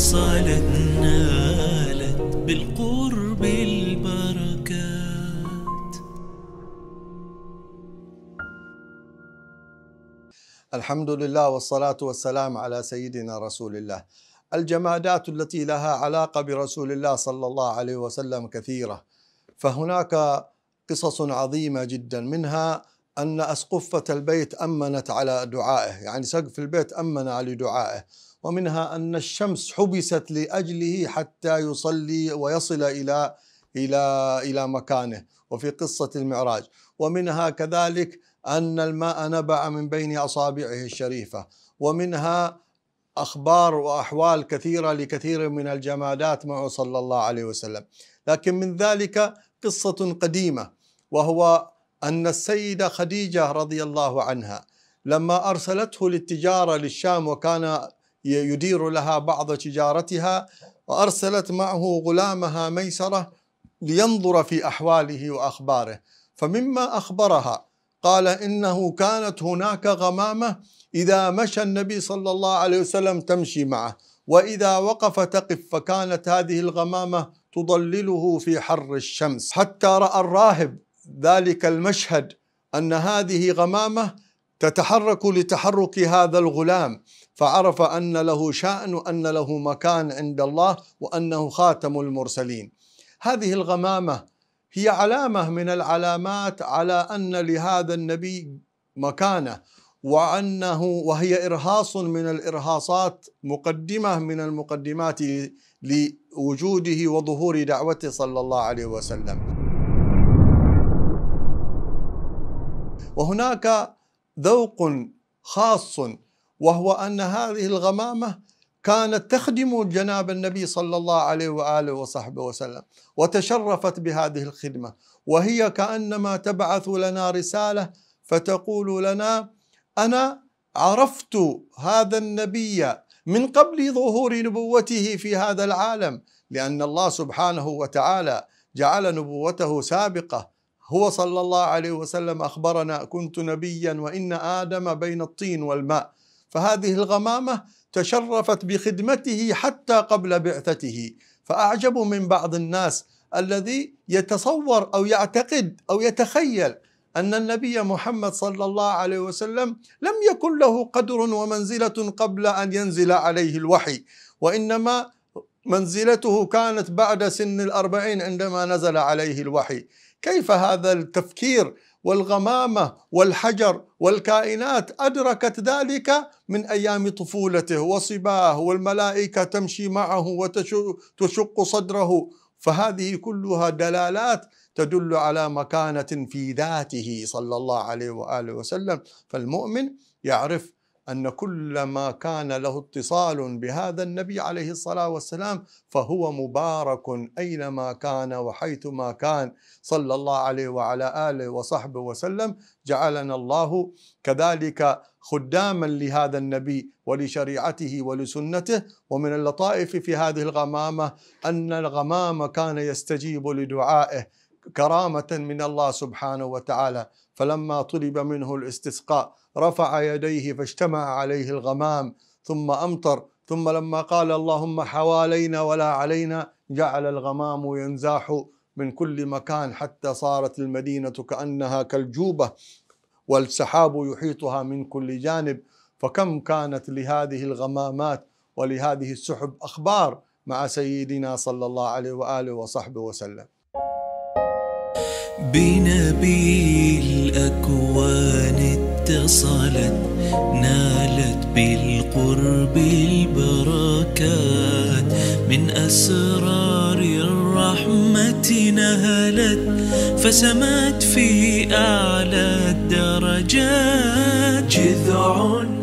حصلت نالت بالقرب البركات الحمد لله والصلاة والسلام على سيدنا رسول الله الجمادات التي لها علاقة برسول الله صلى الله عليه وسلم كثيرة فهناك قصص عظيمة جدا منها أن أسقفة البيت أمنت على دعائه يعني سقف البيت أمن على دعائه ومنها أن الشمس حبست لأجله حتى يصلي ويصل إلى إلى إلى مكانه وفي قصة المعراج ومنها كذلك أن الماء نبع من بين أصابعه الشريفة ومنها أخبار وأحوال كثيرة لكثير من الجمادات معه صلى الله عليه وسلم لكن من ذلك قصة قديمة وهو أن السيدة خديجة رضي الله عنها لما أرسلته للتجارة للشام وكان يدير لها بعض تجارتها وأرسلت معه غلامها ميسرة لينظر في أحواله وأخباره فمما أخبرها قال إنه كانت هناك غمامة إذا مشى النبي صلى الله عليه وسلم تمشي معه وإذا وقف تقف فكانت هذه الغمامة تضلله في حر الشمس حتى رأى الراهب ذلك المشهد ان هذه غمامه تتحرك لتحرك هذا الغلام فعرف ان له شان وان له مكان عند الله وانه خاتم المرسلين هذه الغمامه هي علامه من العلامات على ان لهذا النبي مكانه وانه وهي ارهاص من الارهاصات مقدمه من المقدمات لوجوده وظهور دعوته صلى الله عليه وسلم وهناك ذوق خاص وهو أن هذه الغمامة كانت تخدم جناب النبي صلى الله عليه وآله وصحبه وسلم وتشرفت بهذه الخدمة وهي كأنما تبعث لنا رسالة فتقول لنا أنا عرفت هذا النبي من قبل ظهور نبوته في هذا العالم لأن الله سبحانه وتعالى جعل نبوته سابقة هو صلى الله عليه وسلم أخبرنا كنت نبيا وإن آدم بين الطين والماء فهذه الغمامة تشرفت بخدمته حتى قبل بعثته فأعجب من بعض الناس الذي يتصور أو يعتقد أو يتخيل أن النبي محمد صلى الله عليه وسلم لم يكن له قدر ومنزلة قبل أن ينزل عليه الوحي وإنما منزلته كانت بعد سن الأربعين عندما نزل عليه الوحي كيف هذا التفكير والغمامة والحجر والكائنات أدركت ذلك من أيام طفولته وصباه والملائكة تمشي معه وتشق صدره فهذه كلها دلالات تدل على مكانة في ذاته صلى الله عليه وآله وسلم فالمؤمن يعرف أن كل ما كان له اتصال بهذا النبي عليه الصلاة والسلام فهو مبارك أينما كان وحيثما كان صلى الله عليه وعلى آله وصحبه وسلم جعلنا الله كذلك خداما لهذا النبي ولشريعته ولسنته ومن اللطائف في هذه الغمامة أن الغمام كان يستجيب لدعائه كرامة من الله سبحانه وتعالى فلما طلب منه الاستسقاء رفع يديه فاجتمع عليه الغمام ثم أمطر ثم لما قال اللهم حوالينا ولا علينا جعل الغمام ينزاح من كل مكان حتى صارت المدينة كأنها كالجوبة والسحاب يحيطها من كل جانب فكم كانت لهذه الغمامات ولهذه السحب أخبار مع سيدنا صلى الله عليه وآله وصحبه وسلم بنبي الأكوان اتصلت نالت بالقرب البركات من أسرار الرحمة نهلت فسمت في أعلى الدرجات جذع